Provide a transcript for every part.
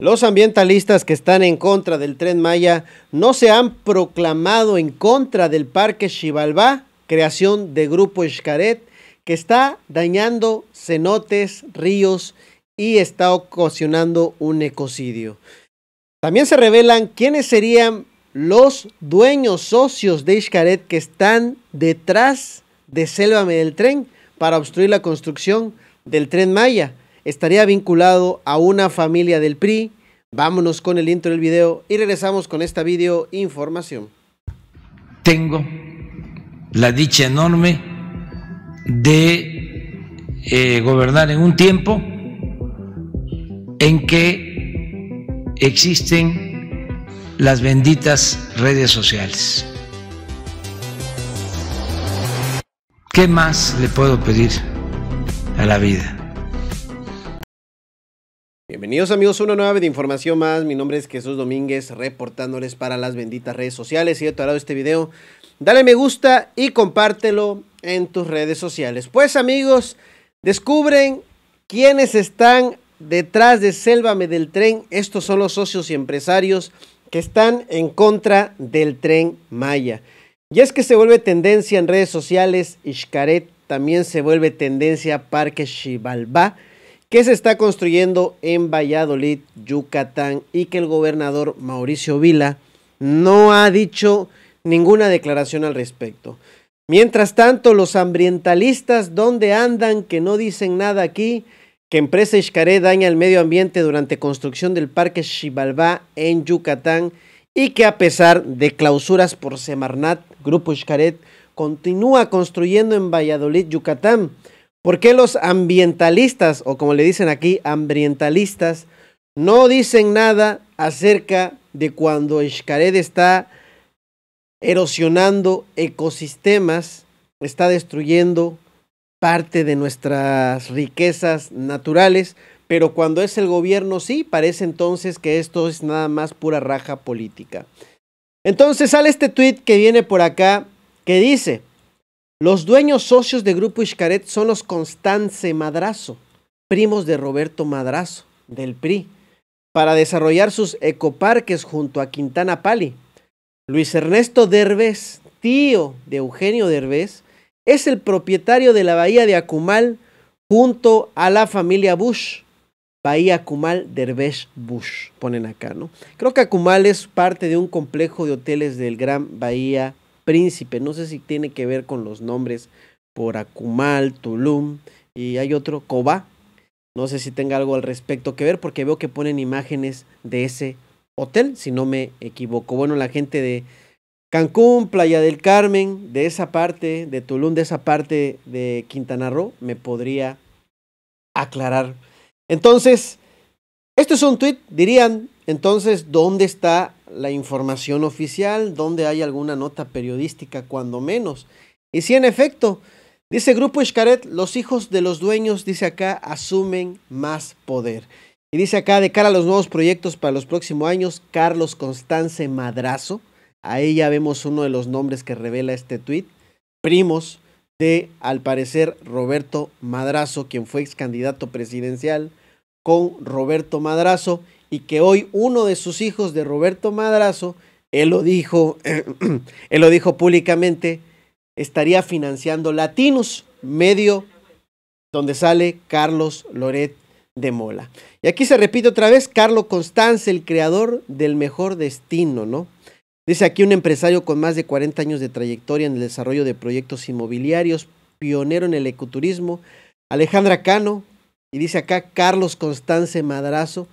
Los ambientalistas que están en contra del tren Maya no se han proclamado en contra del parque Xibalbá, creación de Grupo Xcaret, que está dañando cenotes, ríos y está ocasionando un ecocidio. También se revelan quiénes serían los dueños socios de Xcaret que están detrás de Selvame del Tren para obstruir la construcción del tren Maya estaría vinculado a una familia del PRI. Vámonos con el intro del video y regresamos con esta video información. Tengo la dicha enorme de eh, gobernar en un tiempo en que existen las benditas redes sociales. ¿Qué más le puedo pedir a la vida? Bienvenidos amigos a una nueva de información más. Mi nombre es Jesús Domínguez, reportándoles para las benditas redes sociales. Si te ha este video, dale me gusta y compártelo en tus redes sociales. Pues amigos, descubren quiénes están detrás de Sélvame del Tren. Estos son los socios y empresarios que están en contra del Tren Maya. Y es que se vuelve tendencia en redes sociales, Iscaret también se vuelve tendencia Parque Xibalba que se está construyendo en Valladolid, Yucatán, y que el gobernador Mauricio Vila no ha dicho ninguna declaración al respecto. Mientras tanto, los ambientalistas, ¿dónde andan que no dicen nada aquí? Que empresa Iscaré daña el medio ambiente durante construcción del parque Xibalbá en Yucatán y que a pesar de clausuras por Semarnat, Grupo Iscaret continúa construyendo en Valladolid, Yucatán. ¿Por qué los ambientalistas, o como le dicen aquí, ambientalistas, no dicen nada acerca de cuando Xcaret está erosionando ecosistemas, está destruyendo parte de nuestras riquezas naturales, pero cuando es el gobierno sí, parece entonces que esto es nada más pura raja política. Entonces sale este tweet que viene por acá que dice, los dueños socios de Grupo Iscaret son los Constance Madrazo, primos de Roberto Madrazo, del PRI, para desarrollar sus ecoparques junto a Quintana Pali. Luis Ernesto Derbez, tío de Eugenio Derbez, es el propietario de la bahía de Acumal junto a la familia Bush. Bahía Acumal Derbez Bush, ponen acá, ¿no? Creo que Acumal es parte de un complejo de hoteles del Gran Bahía príncipe. No sé si tiene que ver con los nombres por Akumal, Tulum y hay otro, Cobá. No sé si tenga algo al respecto que ver porque veo que ponen imágenes de ese hotel, si no me equivoco. Bueno, la gente de Cancún, Playa del Carmen, de esa parte, de Tulum, de esa parte de Quintana Roo, me podría aclarar. Entonces, esto es un tweet, dirían, entonces, ¿dónde está la información oficial? ¿Dónde hay alguna nota periodística, cuando menos? Y si en efecto, dice Grupo Iscaret, los hijos de los dueños, dice acá, asumen más poder. Y dice acá, de cara a los nuevos proyectos para los próximos años, Carlos Constance Madrazo. Ahí ya vemos uno de los nombres que revela este tweet. Primos de, al parecer, Roberto Madrazo, quien fue ex candidato presidencial con Roberto Madrazo y que hoy uno de sus hijos de Roberto Madrazo, él lo dijo, él lo dijo públicamente, estaría financiando Latinos, medio donde sale Carlos Loret de Mola. Y aquí se repite otra vez, Carlos Constanza, el creador del mejor destino, ¿no? Dice aquí un empresario con más de 40 años de trayectoria en el desarrollo de proyectos inmobiliarios, pionero en el ecoturismo, Alejandra Cano, y dice acá Carlos Constance Madrazo,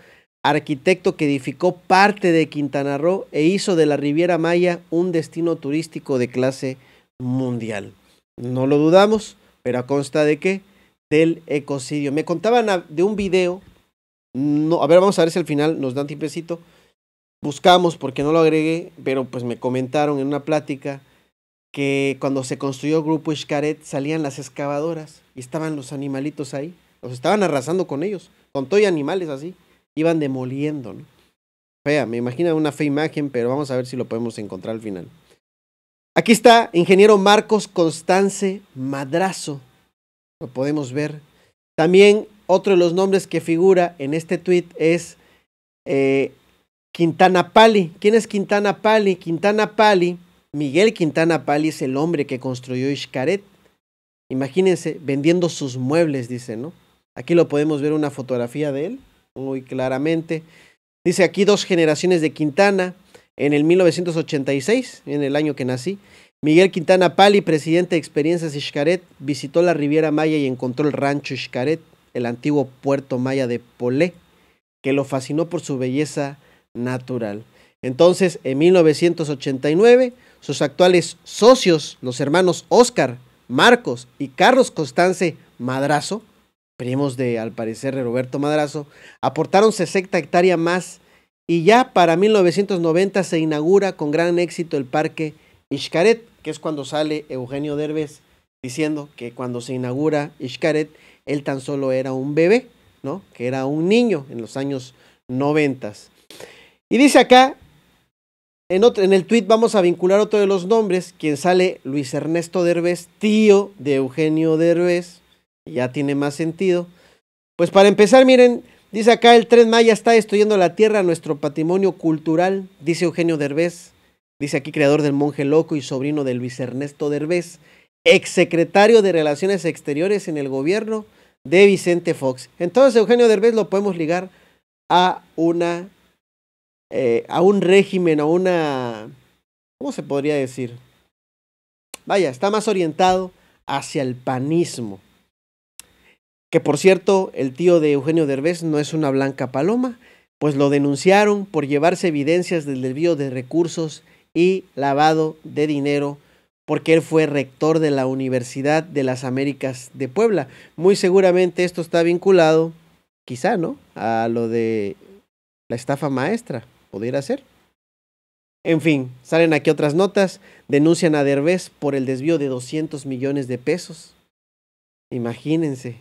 arquitecto que edificó parte de Quintana Roo e hizo de la Riviera Maya un destino turístico de clase mundial. No lo dudamos, pero a consta de qué? Del ecocidio. Me contaban de un video, no, a ver, vamos a ver si al final nos dan tiempecito. Buscamos porque no lo agregué, pero pues me comentaron en una plática que cuando se construyó el Grupo Iscaret salían las excavadoras y estaban los animalitos ahí. Los estaban arrasando con ellos, con todo y animales así. Iban demoliendo, ¿no? Fea, me imagino una fea imagen, pero vamos a ver si lo podemos encontrar al final. Aquí está ingeniero Marcos Constance Madrazo. Lo podemos ver. También otro de los nombres que figura en este tweet es eh, Quintana Pali. ¿Quién es Quintana Pali? Quintana Pali, Miguel Quintana Pali es el hombre que construyó Ishkaret Imagínense, vendiendo sus muebles, dice, ¿no? Aquí lo podemos ver una fotografía de él muy claramente. Dice aquí dos generaciones de Quintana. En el 1986, en el año que nací, Miguel Quintana Pali, presidente de Experiencias Xcaret, visitó la Riviera Maya y encontró el rancho Xcaret, el antiguo puerto maya de Polé, que lo fascinó por su belleza natural. Entonces, en 1989, sus actuales socios, los hermanos Oscar, Marcos y Carlos Constance Madrazo, primos de, al parecer, Roberto Madrazo, aportaron 60 hectáreas más y ya para 1990 se inaugura con gran éxito el parque Iscaret, que es cuando sale Eugenio Derbez diciendo que cuando se inaugura Iscaret, él tan solo era un bebé, ¿no? Que era un niño en los años 90. Y dice acá, en, otro, en el tweet vamos a vincular otro de los nombres, quien sale Luis Ernesto Derbez, tío de Eugenio Derbez, ya tiene más sentido. Pues para empezar, miren, dice acá el Tren Maya está destruyendo la tierra, nuestro patrimonio cultural, dice Eugenio Derbez, dice aquí creador del Monje Loco y sobrino de Luis Ernesto Derbez, exsecretario de Relaciones Exteriores en el gobierno de Vicente Fox. Entonces Eugenio Derbez lo podemos ligar a una eh, a un régimen, a una ¿cómo se podría decir? Vaya, está más orientado hacia el panismo que por cierto, el tío de Eugenio Derbez no es una blanca paloma, pues lo denunciaron por llevarse evidencias del desvío de recursos y lavado de dinero, porque él fue rector de la Universidad de las Américas de Puebla. Muy seguramente esto está vinculado, quizá, ¿no? A lo de la estafa maestra, pudiera ser. En fin, salen aquí otras notas, denuncian a Derbez por el desvío de 200 millones de pesos. Imagínense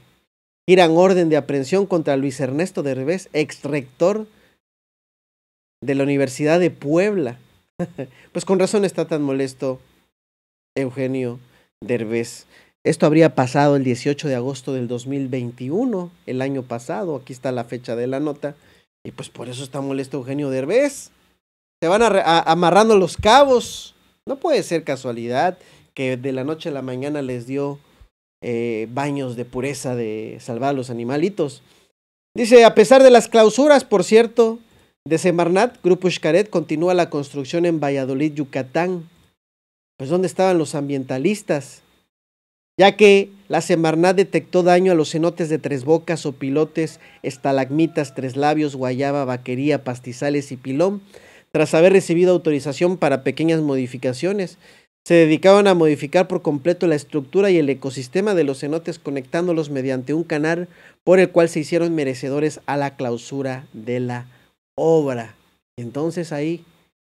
giran orden de aprehensión contra Luis Ernesto Derbez, ex rector de la Universidad de Puebla. pues con razón está tan molesto Eugenio Derbez. Esto habría pasado el 18 de agosto del 2021, el año pasado. Aquí está la fecha de la nota. Y pues por eso está molesto Eugenio Derbez. Se van amarrando los cabos. No puede ser casualidad que de la noche a la mañana les dio eh, baños de pureza de salvar a los animalitos. Dice, a pesar de las clausuras, por cierto, de Semarnat, Grupo Xcaret continúa la construcción en Valladolid, Yucatán. Pues ¿dónde estaban los ambientalistas? Ya que la Semarnat detectó daño a los cenotes de Tres Bocas, o Pilotes, Estalagmitas, Tres Labios, Guayaba, Vaquería, Pastizales y Pilón, tras haber recibido autorización para pequeñas modificaciones. Se dedicaban a modificar por completo la estructura y el ecosistema de los cenotes conectándolos mediante un canal por el cual se hicieron merecedores a la clausura de la obra. Entonces ahí,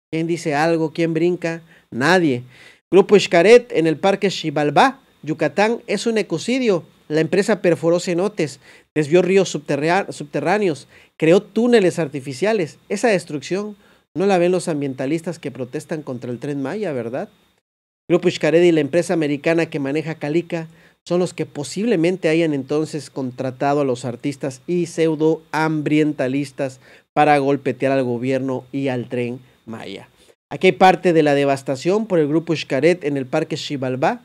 ¿quién dice algo? ¿Quién brinca? Nadie. Grupo Xcaret en el Parque Xibalbá, Yucatán, es un ecocidio. La empresa perforó cenotes, desvió ríos subterráneos, creó túneles artificiales. Esa destrucción no la ven los ambientalistas que protestan contra el tren Maya, ¿verdad? Grupo Xcareda y la empresa americana que maneja Calica son los que posiblemente hayan entonces contratado a los artistas y pseudo ambientalistas para golpetear al gobierno y al tren Maya. Aquí hay parte de la devastación por el grupo Xcaret en el parque Xibalbá.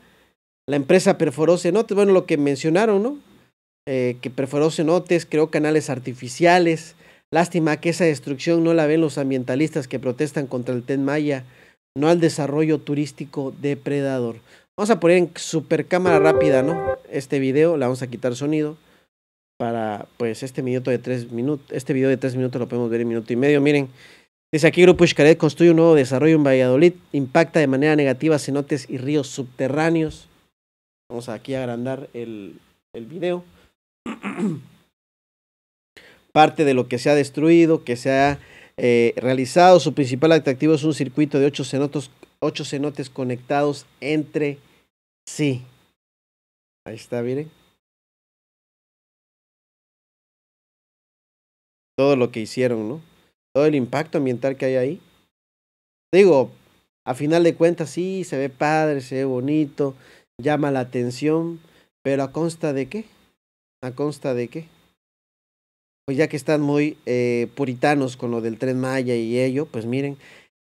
La empresa perforó cenotes, bueno, lo que mencionaron, ¿no? Eh, que perforó cenotes, creó canales artificiales. Lástima que esa destrucción no la ven los ambientalistas que protestan contra el Tren Maya no al desarrollo turístico depredador. Vamos a poner en super cámara rápida, ¿no? Este video, le vamos a quitar sonido para, pues, este minuto de tres minutos, este video de tres minutos lo podemos ver en minuto y medio, miren. Dice aquí Grupo Xcaret construye un nuevo desarrollo en Valladolid, impacta de manera negativa cenotes y ríos subterráneos. Vamos aquí a agrandar el, el video. parte de lo que se ha destruido, que se ha eh, realizado. Su principal atractivo es un circuito de ocho cenotes conectados entre sí. Ahí está, miren. Todo lo que hicieron, ¿no? Todo el impacto ambiental que hay ahí. Digo, a final de cuentas sí, se ve padre, se ve bonito, llama la atención, pero ¿a consta de qué? ¿A consta de qué? pues ya que están muy eh, puritanos con lo del tren Maya y ello, pues miren.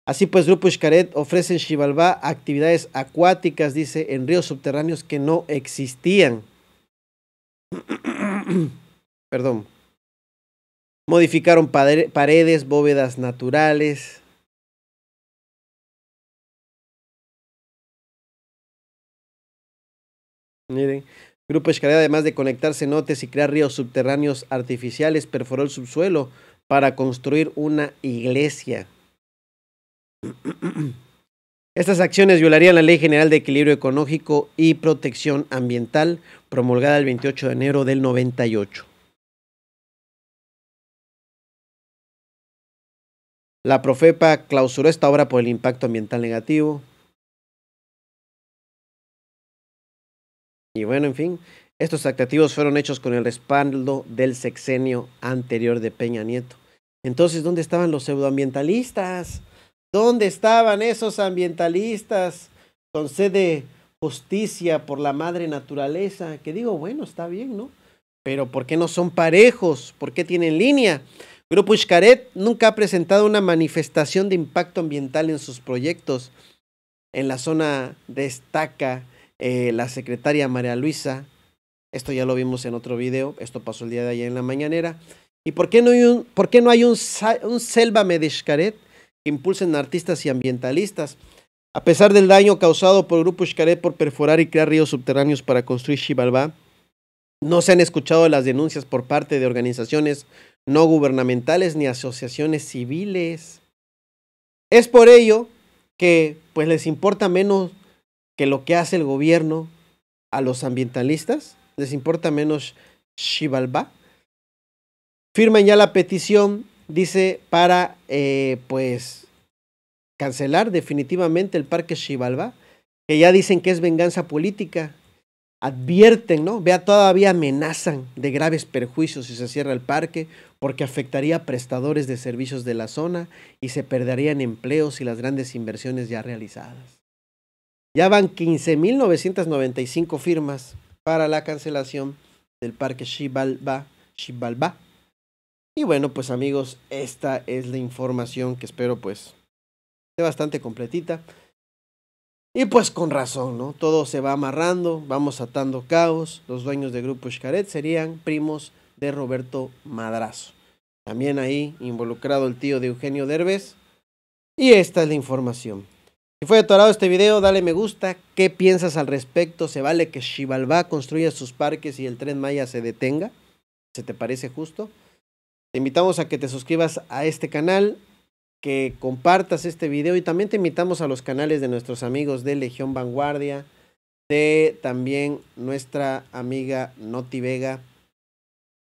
Así pues, Grupo Xcaret ofrece en Xibalbá actividades acuáticas, dice, en ríos subterráneos que no existían. Perdón. Modificaron paredes, bóvedas naturales. Miren, Grupo Escalera, además de conectarse notes y crear ríos subterráneos artificiales, perforó el subsuelo para construir una iglesia. Estas acciones violarían la Ley General de Equilibrio Económico y Protección Ambiental, promulgada el 28 de enero del 98. La Profepa clausuró esta obra por el impacto ambiental negativo. Y bueno, en fin, estos atractivos fueron hechos con el respaldo del sexenio anterior de Peña Nieto. Entonces, ¿dónde estaban los pseudoambientalistas? ¿Dónde estaban esos ambientalistas con sede justicia por la madre naturaleza? Que digo, bueno, está bien, ¿no? Pero ¿por qué no son parejos? ¿Por qué tienen línea? Grupo Xcaret nunca ha presentado una manifestación de impacto ambiental en sus proyectos. En la zona destaca eh, la secretaria María Luisa, esto ya lo vimos en otro video, esto pasó el día de ayer en la mañanera. ¿Y por qué no hay un, por qué no hay un, que impulsen artistas y ambientalistas? A pesar del daño causado por el grupo Xcaret por perforar y crear ríos subterráneos para construir Xibalbá, no se han escuchado las denuncias por parte de organizaciones no gubernamentales ni asociaciones civiles. Es por ello que pues les importa menos lo que hace el gobierno a los ambientalistas, les importa menos Shivalba. Firman ya la petición, dice, para eh, pues cancelar definitivamente el parque Shivalba, que ya dicen que es venganza política. Advierten, ¿no? Vea, todavía amenazan de graves perjuicios si se cierra el parque, porque afectaría a prestadores de servicios de la zona y se perderían empleos y las grandes inversiones ya realizadas. Ya van 15.995 firmas para la cancelación del parque Shibalba. Shibalba Y bueno, pues amigos, esta es la información que espero pues esté bastante completita. Y pues con razón, ¿no? Todo se va amarrando, vamos atando caos. Los dueños de Grupo Xcaret serían primos de Roberto Madrazo. También ahí involucrado el tío de Eugenio Derbez. Y esta es la información. Si fue atorado este video, dale me gusta. ¿Qué piensas al respecto? ¿Se vale que Xibalbá construya sus parques y el tren Maya se detenga? ¿Se te parece justo? Te invitamos a que te suscribas a este canal, que compartas este video y también te invitamos a los canales de nuestros amigos de Legión Vanguardia, de también nuestra amiga Noti Vega,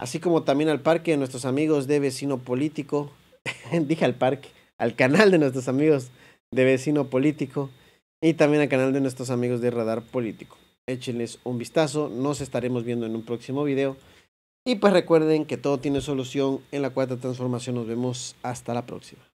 así como también al parque de nuestros amigos de Vecino Político, dije al parque, al canal de nuestros amigos de Vecino Político y también al canal de nuestros amigos de Radar Político. Échenles un vistazo, nos estaremos viendo en un próximo video. Y pues recuerden que todo tiene solución en la cuarta transformación. Nos vemos hasta la próxima.